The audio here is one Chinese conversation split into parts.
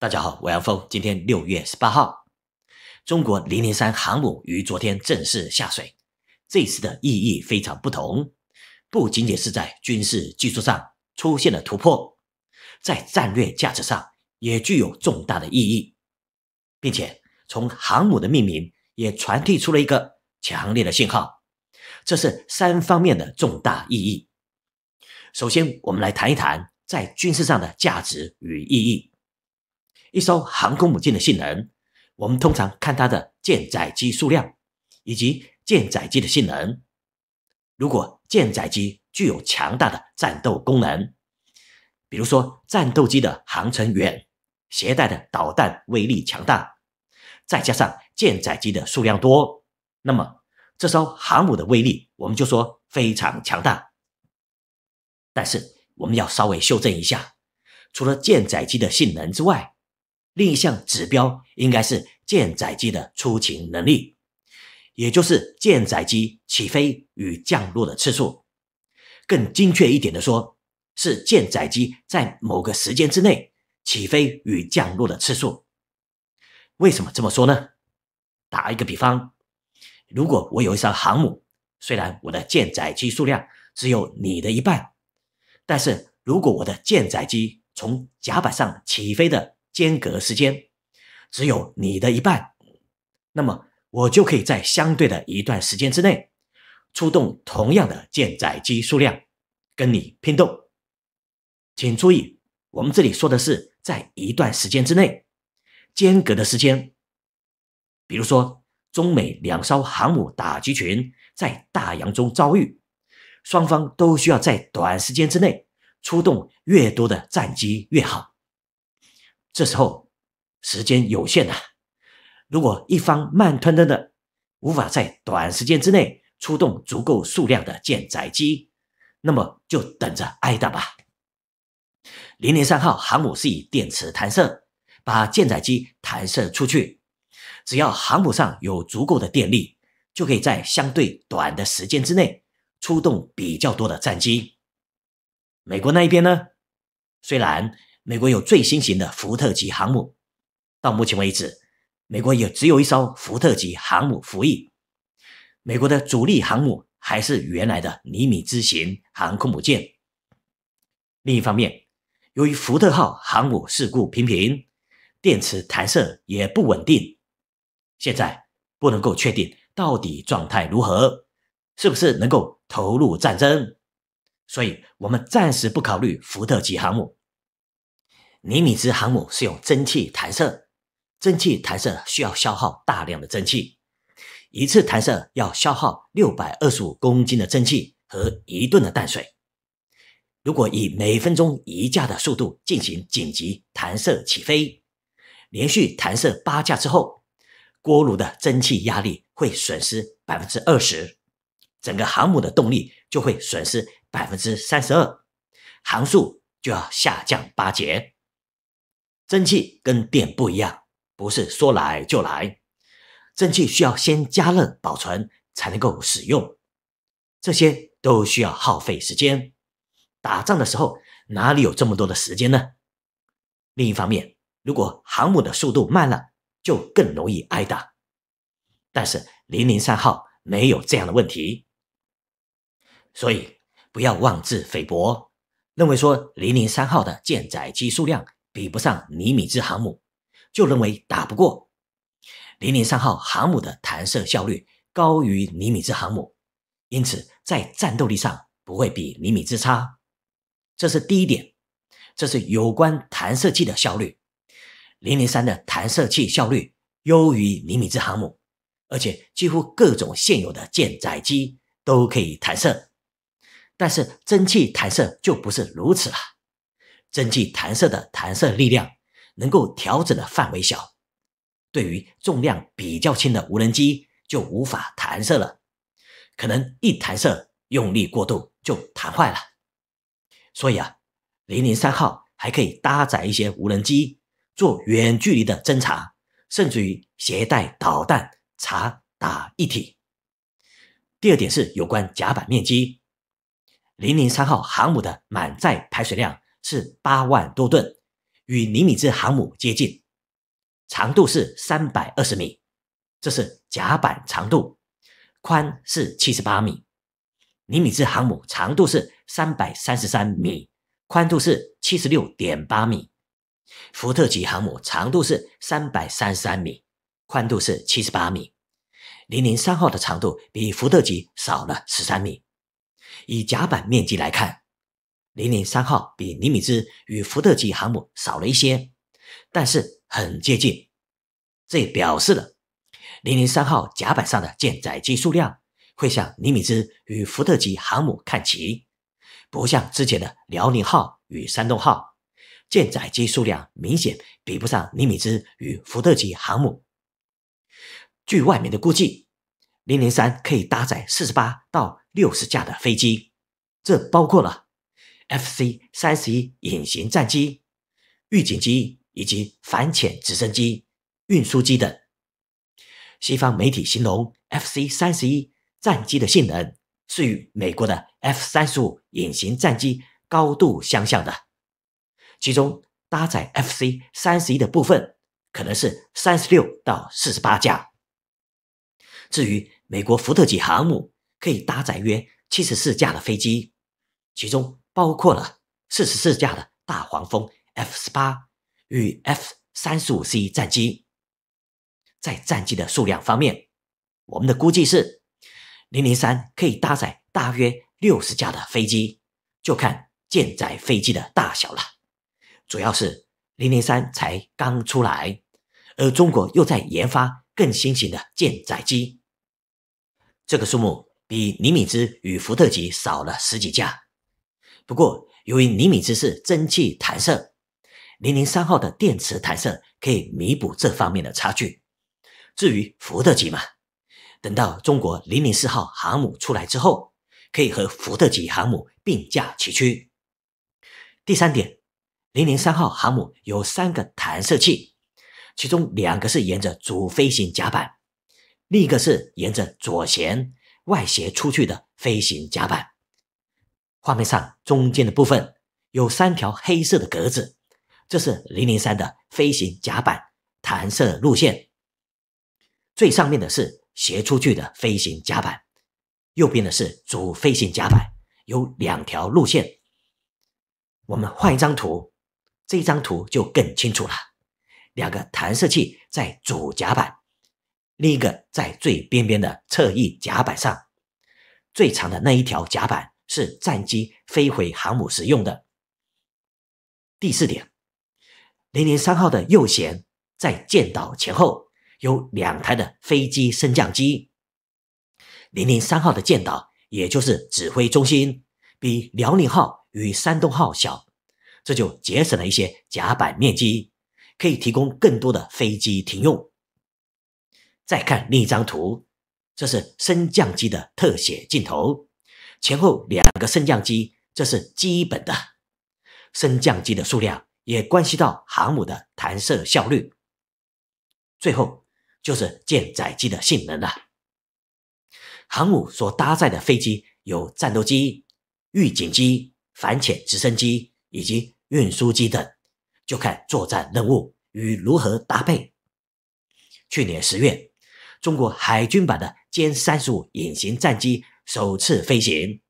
大家好，我杨峰。今天六月十八号，中国零零三航母于昨天正式下水。这次的意义非常不同，不仅仅是在军事技术上出现了突破，在战略价值上也具有重大的意义，并且从航母的命名也传递出了一个强烈的信号。这是三方面的重大意义。首先，我们来谈一谈在军事上的价值与意义。一艘航空母舰的性能，我们通常看它的舰载机数量以及舰载机的性能。如果舰载机具有强大的战斗功能，比如说战斗机的航程远，携带的导弹威力强大，再加上舰载机的数量多，那么这艘航母的威力我们就说非常强大。但是我们要稍微修正一下，除了舰载机的性能之外，另一项指标应该是舰载机的出勤能力，也就是舰载机起飞与降落的次数。更精确一点的说，是舰载机在某个时间之内起飞与降落的次数。为什么这么说呢？打一个比方，如果我有一艘航母，虽然我的舰载机数量只有你的一半，但是如果我的舰载机从甲板上起飞的，间隔时间只有你的一半，那么我就可以在相对的一段时间之内出动同样的舰载机数量跟你拼斗。请注意，我们这里说的是在一段时间之内间隔的时间，比如说中美两艘航母打击群在大洋中遭遇，双方都需要在短时间之内出动越多的战机越好。这时候时间有限呐，如果一方慢吞吞的，无法在短时间之内出动足够数量的舰载机，那么就等着挨打吧。零零三号航母是以电磁弹射把舰载机弹射出去，只要航母上有足够的电力，就可以在相对短的时间之内出动比较多的战机。美国那一边呢，虽然。美国有最新型的福特级航母，到目前为止，美国也只有一艘福特级航母服役。美国的主力航母还是原来的尼米兹型航空母舰。另一方面，由于福特号航母事故频频，电磁弹射也不稳定，现在不能够确定到底状态如何，是不是能够投入战争？所以我们暂时不考虑福特级航母。尼米兹航母是用蒸汽弹射，蒸汽弹射需要消耗大量的蒸汽，一次弹射要消耗六百二十五公斤的蒸汽和一吨的淡水。如果以每分钟一架的速度进行紧急弹射起飞，连续弹射八架之后，锅炉的蒸汽压力会损失百分之二十，整个航母的动力就会损失百分之三十二，航速就要下降八节。蒸汽跟电不一样，不是说来就来，蒸汽需要先加热保存才能够使用，这些都需要耗费时间。打仗的时候哪里有这么多的时间呢？另一方面，如果航母的速度慢了，就更容易挨打。但是零零三号没有这样的问题，所以不要妄自菲薄，认为说零零三号的舰载机数量。比不上尼米兹航母，就认为打不过。零零三号航母的弹射效率高于尼米兹航母，因此在战斗力上不会比尼米兹差。这是第一点，这是有关弹射器的效率。零零三的弹射器效率优于尼米兹航母，而且几乎各种现有的舰载机都可以弹射。但是蒸汽弹射就不是如此了。蒸汽弹射的弹射力量能够调整的范围小，对于重量比较轻的无人机就无法弹射了，可能一弹射用力过度就弹坏了。所以啊，零零三号还可以搭载一些无人机做远距离的侦察，甚至于携带导弹查打一体。第二点是有关甲板面积，零零三号航母的满载排水量。是八万多吨，与尼米兹航母接近，长度是三百二十米，这是甲板长度，宽是七十八米。尼米兹航母长度是三百三十三米，宽度是七十六点八米。福特级航母长度是三百三十三米，宽度是七十八米。零零三号的长度比福特级少了十三米。以甲板面积来看。零零三号比尼米兹与福特级航母少了一些，但是很接近。这表示了零零三号甲板上的舰载机数量会向尼米兹与福特级航母看齐，不像之前的辽宁号与山东号，舰载机数量明显比不上尼米兹与福特级航母。据外媒的估计，零零三可以搭载四十八到六十架的飞机，这包括了。F.C. 三十一隐形战机、预警机以及反潜直升机、运输机等。西方媒体形容 F.C. 三十一战机的性能是与美国的 F. 三十五隐形战机高度相像的。其中搭载 F.C. 三十一的部分可能是三十六到四十八架。至于美国福特级航母可以搭载约七十四架的飞机，其中。包括了四十四架的大黄蜂 F 十八与 F 三十五 C 战机，在战机的数量方面，我们的估计是零零三可以搭载大约六十架的飞机，就看舰载飞机的大小了。主要是零零三才刚出来，而中国又在研发更新型的舰载机，这个数目比尼米兹与福特级少了十几架。不过，由于尼米兹是蒸汽弹射，零零三号的电磁弹射可以弥补这方面的差距。至于福特级嘛，等到中国零零四号航母出来之后，可以和福特级航母并驾齐驱。第三点，零零三号航母有三个弹射器，其中两个是沿着主飞行甲板，另一个是沿着左舷外斜出去的飞行甲板。画面上中间的部分有三条黑色的格子，这是零零三的飞行甲板弹射路线。最上面的是斜出去的飞行甲板，右边的是主飞行甲板，有两条路线。我们换一张图，这张图就更清楚了。两个弹射器在主甲板，另一个在最边边的侧翼甲板上，最长的那一条甲板。是战机飞回航母时用的。第四点，零零三号的右舷在舰岛前后有两台的飞机升降机。零零三号的舰岛，也就是指挥中心，比辽宁号与山东号小，这就节省了一些甲板面积，可以提供更多的飞机停用。再看另一张图，这是升降机的特写镜头。前后两个升降机，这是基本的。升降机的数量也关系到航母的弹射效率。最后就是舰载机的性能了。航母所搭载的飞机有战斗机、预警机、反潜直升机以及运输机等，就看作战任务与如何搭配。去年十月，中国海军版的歼三十五隐形战机。首次飞行，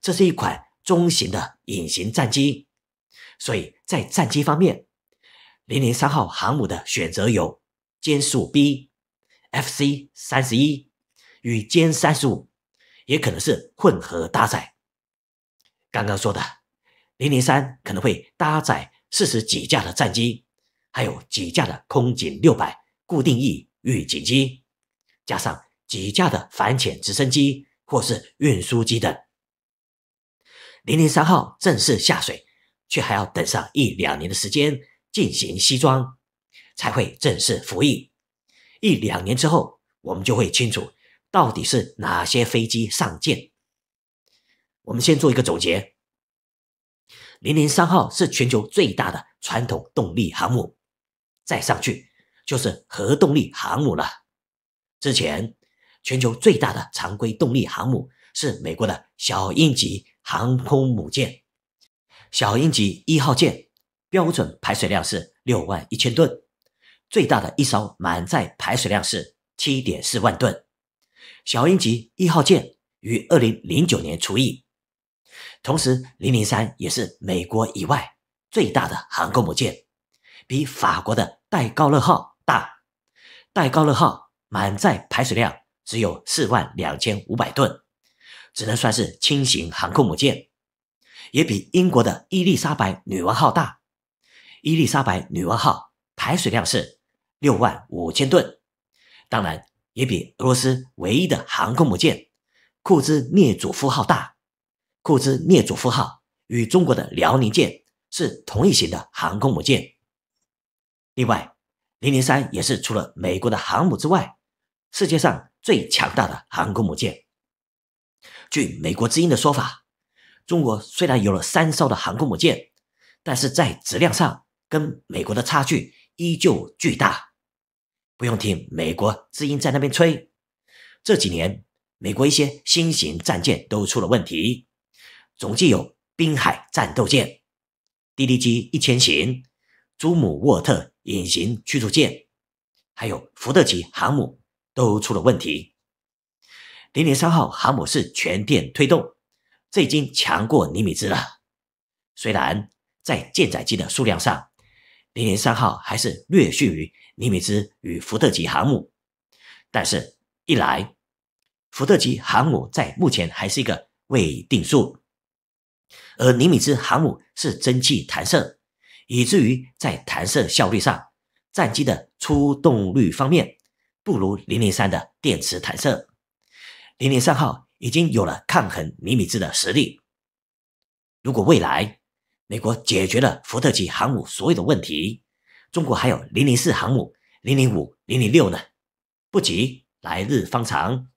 这是一款中型的隐形战机，所以在战机方面，零零三号航母的选择有歼十五 B、FC 三十一与歼三十五，也可能是混合搭载。刚刚说的零零三可能会搭载四十几架的战机，还有几架的空警六百固定翼预警机，加上几架的反潜直升机。或是运输机等，零零三号正式下水，却还要等上一两年的时间进行西装，才会正式服役。一两年之后，我们就会清楚到底是哪些飞机上舰。我们先做一个总结：零零三号是全球最大的传统动力航母，再上去就是核动力航母了。之前。全球最大的常规动力航母是美国的小鹰级航空母舰，小鹰级一号舰标准排水量是六万一千吨，最大的一艘满载排水量是七点四万吨。小鹰级一号舰于二零零九年除役，同时零零三也是美国以外最大的航空母舰，比法国的戴高乐号大。戴高乐号满载排水量。只有四万两千五百吨，只能算是轻型航空母舰，也比英国的伊丽莎白女王号大。伊丽莎白女王号排水量是六万五千吨，当然也比俄罗斯唯一的航空母舰库兹涅佐夫号大。库兹涅佐夫号与中国的辽宁舰是同一型的航空母舰。另外，零零三也是除了美国的航母之外。世界上最强大的航空母舰。据美国之音的说法，中国虽然有了三艘的航空母舰，但是在质量上跟美国的差距依旧巨大。不用听美国之音在那边吹，这几年美国一些新型战舰都出了问题，总计有滨海战斗舰、DDG 1000型、朱姆沃特隐形驱逐舰，还有福特级航母。都出了问题。零零三号航母是全电推动，这已经强过尼米兹了。虽然在舰载机的数量上，零零三号还是略逊于尼米兹与福特级航母，但是，一来福特级航母在目前还是一个未定数，而尼米兹航母是蒸汽弹射，以至于在弹射效率上，战机的出动率方面。不如零零三的电磁弹射，零零三号已经有了抗衡尼米兹的实力。如果未来美国解决了福特级航母所有的问题，中国还有零零四航母、零零五、零零六呢，不急，来日方长。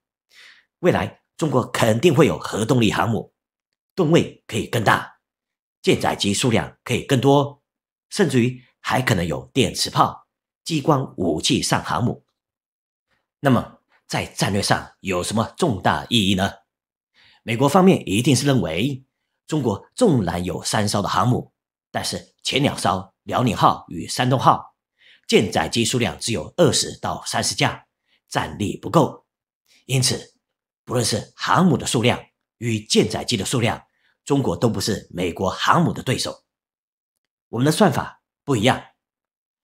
未来中国肯定会有核动力航母，吨位可以更大，舰载机数量可以更多，甚至于还可能有电磁炮、激光武器上航母。那么，在战略上有什么重大意义呢？美国方面一定是认为，中国纵然有三艘的航母，但是前两艘辽宁号与山东号，舰载机数量只有二十到三十架，战力不够。因此，不论是航母的数量与舰载机的数量，中国都不是美国航母的对手。我们的算法不一样，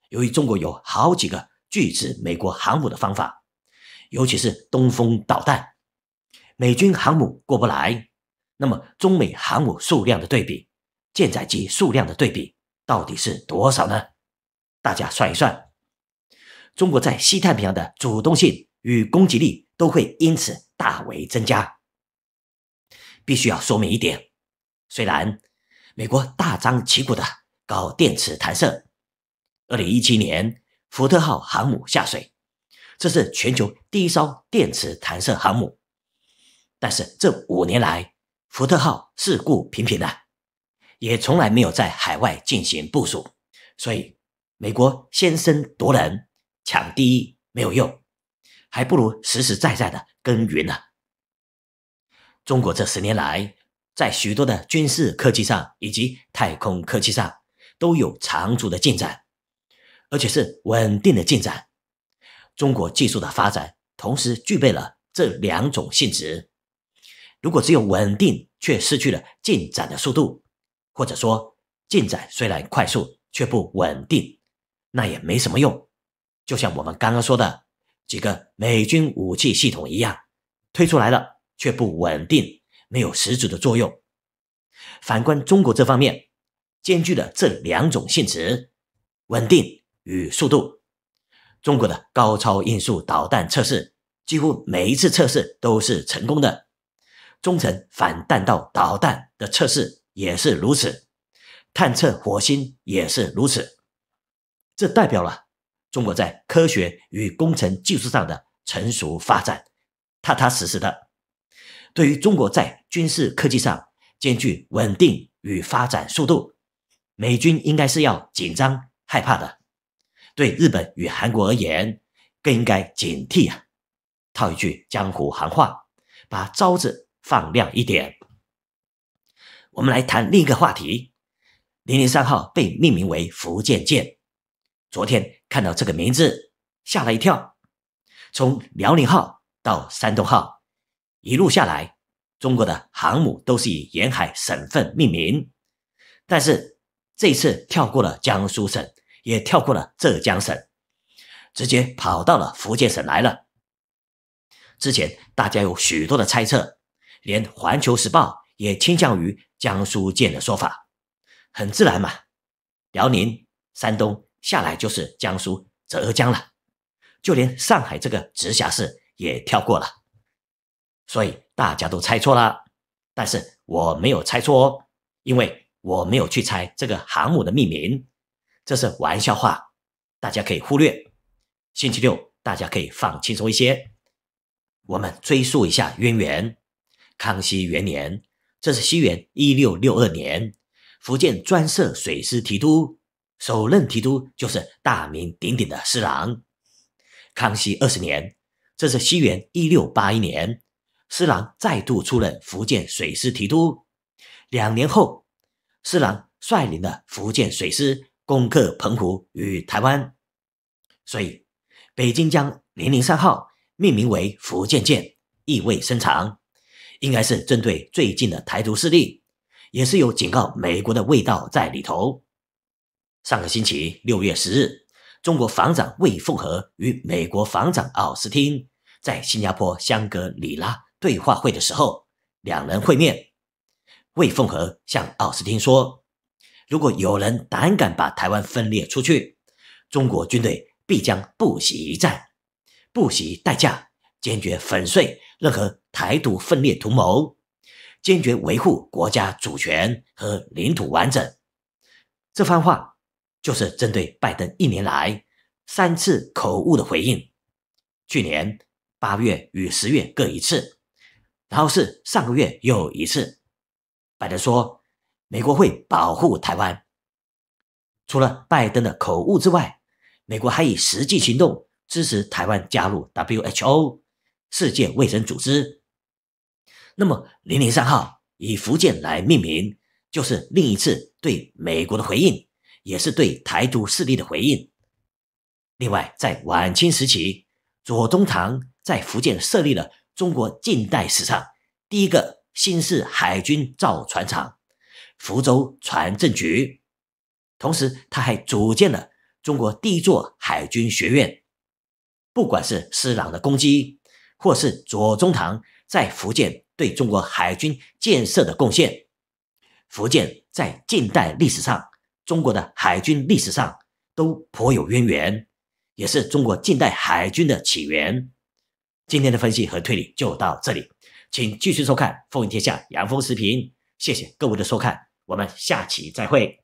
由于中国有好几个拒止美国航母的方法。尤其是东风导弹，美军航母过不来。那么，中美航母数量的对比，舰载机数量的对比到底是多少呢？大家算一算。中国在西太平洋的主动性与攻击力都会因此大为增加。必须要说明一点，虽然美国大张旗鼓的搞电磁弹射，二零一七年福特号航母下水。这是全球第一艘电磁弹射航母，但是这五年来，福特号事故频频的，也从来没有在海外进行部署，所以美国先声夺人，抢第一没有用，还不如实实在在的耕耘呢。中国这十年来，在许多的军事科技上以及太空科技上，都有长足的进展，而且是稳定的进展。中国技术的发展同时具备了这两种性质。如果只有稳定却失去了进展的速度，或者说进展虽然快速却不稳定，那也没什么用。就像我们刚刚说的几个美军武器系统一样，推出来了却不稳定，没有实质的作用。反观中国这方面，兼具了这两种性质：稳定与速度。中国的高超音速导弹测试几乎每一次测试都是成功的，中程反弹道导弹的测试也是如此，探测火星也是如此。这代表了中国在科学与工程技术上的成熟发展，踏踏实实的。对于中国在军事科技上兼具稳定与发展速度，美军应该是要紧张害怕的。对日本与韩国而言，更应该警惕啊！套一句江湖行话，把招子放亮一点。我们来谈另一个话题。零零三号被命名为福建舰，昨天看到这个名字吓了一跳。从辽宁号到山东号，一路下来，中国的航母都是以沿海省份命名，但是这次跳过了江苏省。也跳过了浙江省，直接跑到了福建省来了。之前大家有许多的猜测，连《环球时报》也倾向于江苏舰的说法，很自然嘛。辽宁、山东下来就是江苏、浙江了，就连上海这个直辖市也跳过了。所以大家都猜错了，但是我没有猜错哦，因为我没有去猜这个航母的命名。这是玩笑话，大家可以忽略。星期六大家可以放轻松一些。我们追溯一下渊源：康熙元年，这是西元一六六二年，福建专设水师提督，首任提督就是大名鼎鼎的施琅。康熙二十年，这是西元一六八一年，施琅再度出任福建水师提督。两年后，施琅率领的福建水师。攻克澎湖与台湾，所以北京将零零三号命名为“福建舰”，意味深长，应该是针对最近的台独势力，也是有警告美国的味道在里头。上个星期六月十日，中国防长魏凤和与美国防长奥斯汀在新加坡香格里拉对话会的时候，两人会面，魏凤和向奥斯汀说。如果有人胆敢把台湾分裂出去，中国军队必将不惜一战，不惜代价，坚决粉碎任何台独分裂图谋，坚决维护国家主权和领土完整。这番话就是针对拜登一年来三次口误的回应。去年八月与十月各一次，然后是上个月又一次。拜登说。美国会保护台湾。除了拜登的口误之外，美国还以实际行动支持台湾加入 WHO 世界卫生组织。那么零零三号以福建来命名，就是另一次对美国的回应，也是对台独势力的回应。另外，在晚清时期，左宗棠在福建设立了中国近代史上第一个新式海军造船厂。福州船政局，同时他还组建了中国第一座海军学院。不管是施琅的攻击，或是左宗棠在福建对中国海军建设的贡献，福建在近代历史上、中国的海军历史上都颇有渊源，也是中国近代海军的起源。今天的分析和推理就到这里，请继续收看《风云天下》杨峰视频，谢谢各位的收看。我们下期再会。